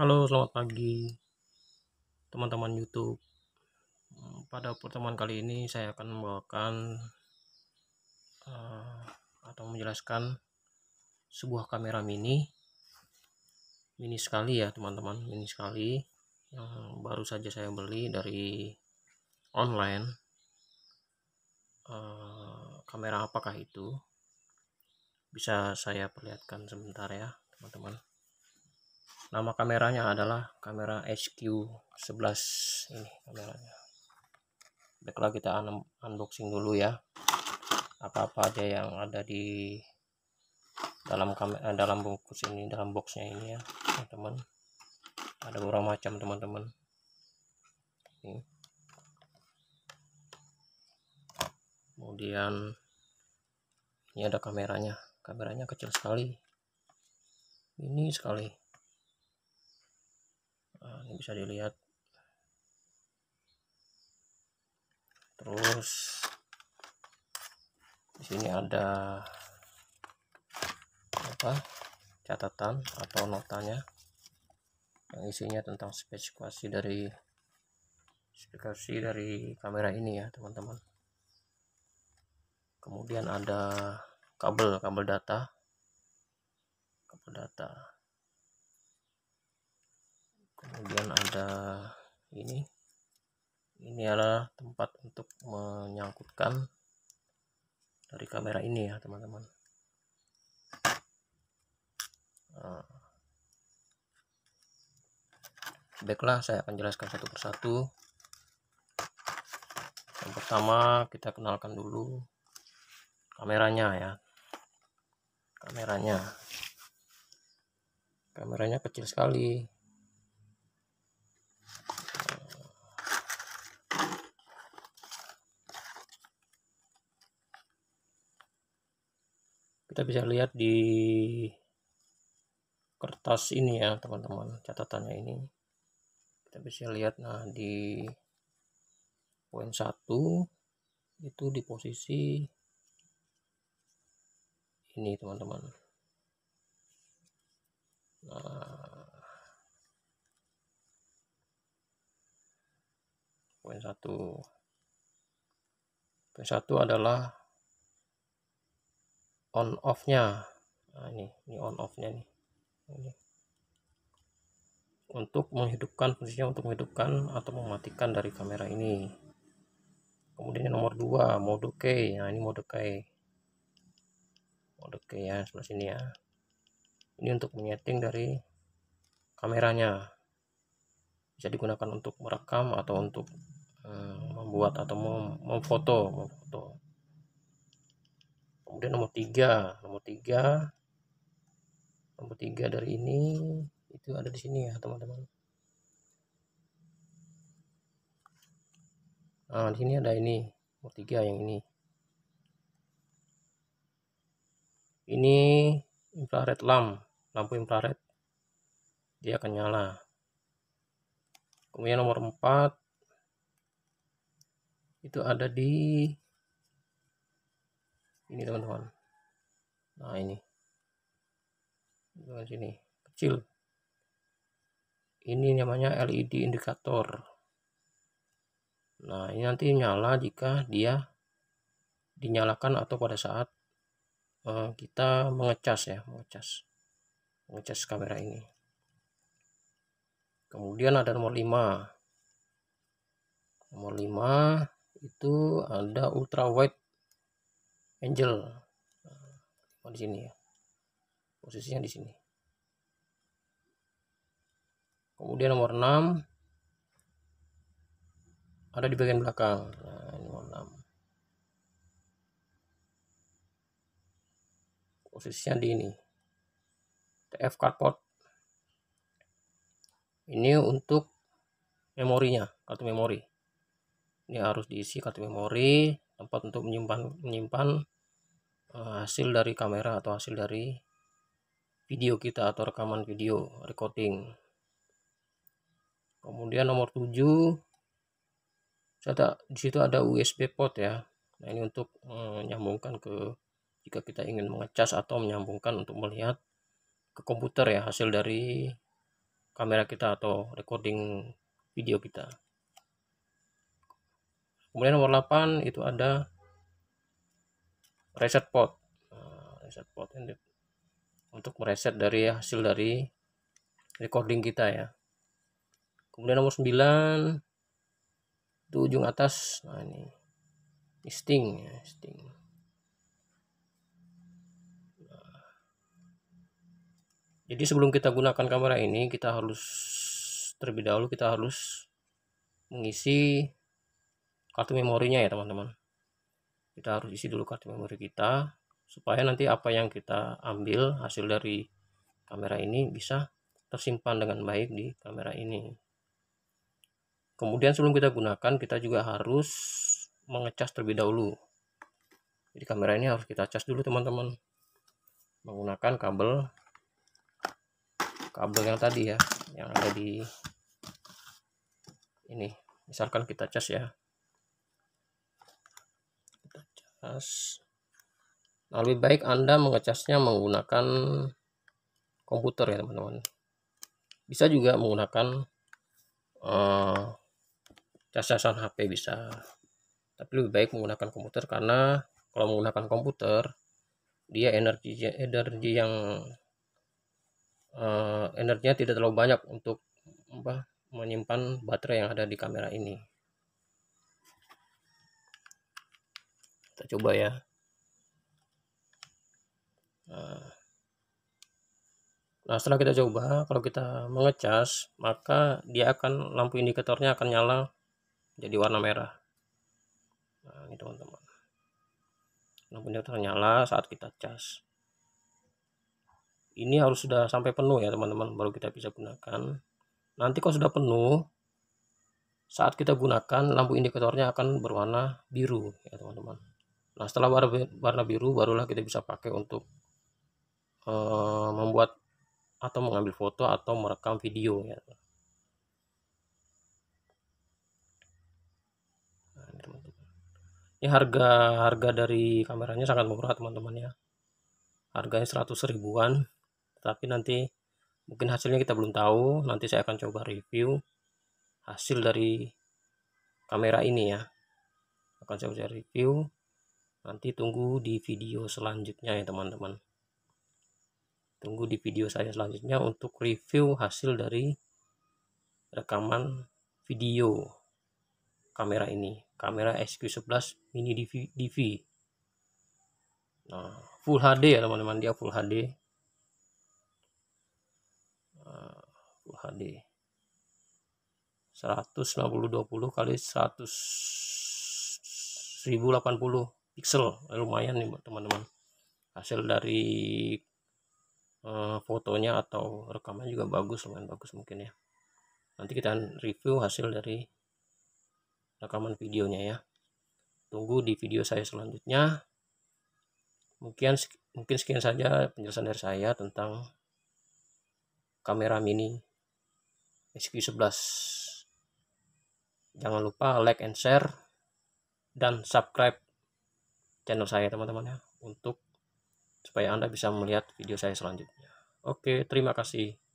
Halo, selamat pagi teman-teman YouTube. Hmm, pada pertemuan kali ini saya akan membawakan uh, atau menjelaskan sebuah kamera mini, mini sekali ya teman-teman, mini sekali yang baru saja saya beli dari online. Uh, kamera apakah itu? Bisa saya perlihatkan sebentar ya teman-teman nama kameranya adalah kamera HQ11 ini kameranya baiklah kita un unboxing dulu ya apa-apa aja yang ada di dalam kamera eh, dalam bungkus ini dalam boxnya ini ya teman-teman ada beberapa macam teman-teman Ini. kemudian ini ada kameranya kameranya kecil sekali ini sekali ini bisa dilihat terus di sini ada apa catatan atau notanya yang isinya tentang spesifikasi dari spesifikasi dari kamera ini ya teman-teman kemudian ada kabel kabel data kabel data kemudian ada ini ini adalah tempat untuk menyangkutkan dari kamera ini ya teman-teman nah. baiklah saya akan jelaskan satu persatu yang pertama kita kenalkan dulu kameranya ya kameranya kameranya kecil sekali kita bisa lihat di kertas ini ya teman-teman catatannya ini kita bisa lihat nah di poin 1 itu di posisi ini teman-teman nah poin satu poin satu adalah on off-nya. Nah, ini, ini on off-nya nih. Ini. Untuk menghidupkan fungsinya untuk menghidupkan atau mematikan dari kamera ini. Kemudian nomor 2, mode k. Nah, ini mode k. Mode k ya, sebelah sini ya. Ini untuk menyeting dari kameranya. Bisa digunakan untuk merekam atau untuk eh, membuat atau memfoto, memfoto kemudian nomor tiga nomor tiga nomor tiga dari ini itu ada di sini ya teman-teman nah di sini ada ini nomor tiga yang ini ini infrared lamp lampu infrared dia akan nyala kemudian nomor empat itu ada di ini teman-teman nah ini teman nah, sini kecil ini namanya LED indikator nah ini nanti nyala jika dia dinyalakan atau pada saat uh, kita mengecas ya mengecas mengecas kamera ini kemudian ada nomor 5 nomor 5 itu ada ultra wide angel oh, di sini ya posisinya di sini kemudian nomor 6 ada di bagian belakang nah ini nomor 6 posisinya di ini TF cardboard ini untuk memorinya kartu memori ini harus diisi kartu memori tempat untuk menyimpan menyimpan uh, hasil dari kamera atau hasil dari video kita atau rekaman video recording kemudian nomor 7 ada di situ ada USB port ya nah ini untuk eh, menyambungkan ke jika kita ingin mengecas atau menyambungkan untuk melihat ke komputer ya hasil dari kamera kita atau recording video kita kemudian nomor 8 itu ada reset pot nah, reset pot untuk mereset dari hasil dari recording kita ya kemudian nomor 9 itu ujung atas nah ini sting ya sting nah, jadi sebelum kita gunakan kamera ini kita harus terlebih dahulu kita harus mengisi kartu memorinya ya teman-teman kita harus isi dulu kartu memori kita supaya nanti apa yang kita ambil hasil dari kamera ini bisa tersimpan dengan baik di kamera ini kemudian sebelum kita gunakan kita juga harus mengecas terlebih dahulu jadi kamera ini harus kita cas dulu teman-teman menggunakan kabel kabel yang tadi ya yang ada di ini misalkan kita cas ya Nah, lebih baik Anda mengecasnya menggunakan komputer ya teman-teman. Bisa juga menggunakan uh, cas-casan HP bisa. Tapi lebih baik menggunakan komputer karena kalau menggunakan komputer dia energi energi yang uh, energinya tidak terlalu banyak untuk apa, menyimpan baterai yang ada di kamera ini. coba ya nah. nah setelah kita coba kalau kita mengecas maka dia akan lampu indikatornya akan nyala jadi warna merah nah ini teman-teman lampu indikator nyala saat kita cas ini harus sudah sampai penuh ya teman-teman baru kita bisa gunakan nanti kalau sudah penuh saat kita gunakan lampu indikatornya akan berwarna biru ya teman-teman Nah, setelah warna, warna biru barulah kita bisa pakai untuk uh, membuat atau mengambil foto atau merekam video ya. Nah, ini, ini harga harga dari kameranya sangat murah teman-teman ya. Harganya 100 ribuan, tapi nanti mungkin hasilnya kita belum tahu, nanti saya akan coba review hasil dari kamera ini ya. Akan saya review nanti tunggu di video selanjutnya ya teman-teman tunggu di video saya selanjutnya untuk review hasil dari rekaman video kamera ini kamera SQ11 mini DV, DV nah full HD ya teman-teman dia full HD nah, full HD 1920 20 kali 100 1080 pixel lumayan nih teman-teman hasil dari uh, fotonya atau rekaman juga bagus lumayan bagus mungkin ya nanti kita review hasil dari rekaman videonya ya tunggu di video saya selanjutnya mungkin mungkin sekian saja penjelasan dari saya tentang kamera mini SQ11 jangan lupa like and share dan subscribe channel saya teman-teman ya untuk supaya Anda bisa melihat video saya selanjutnya. Oke, terima kasih.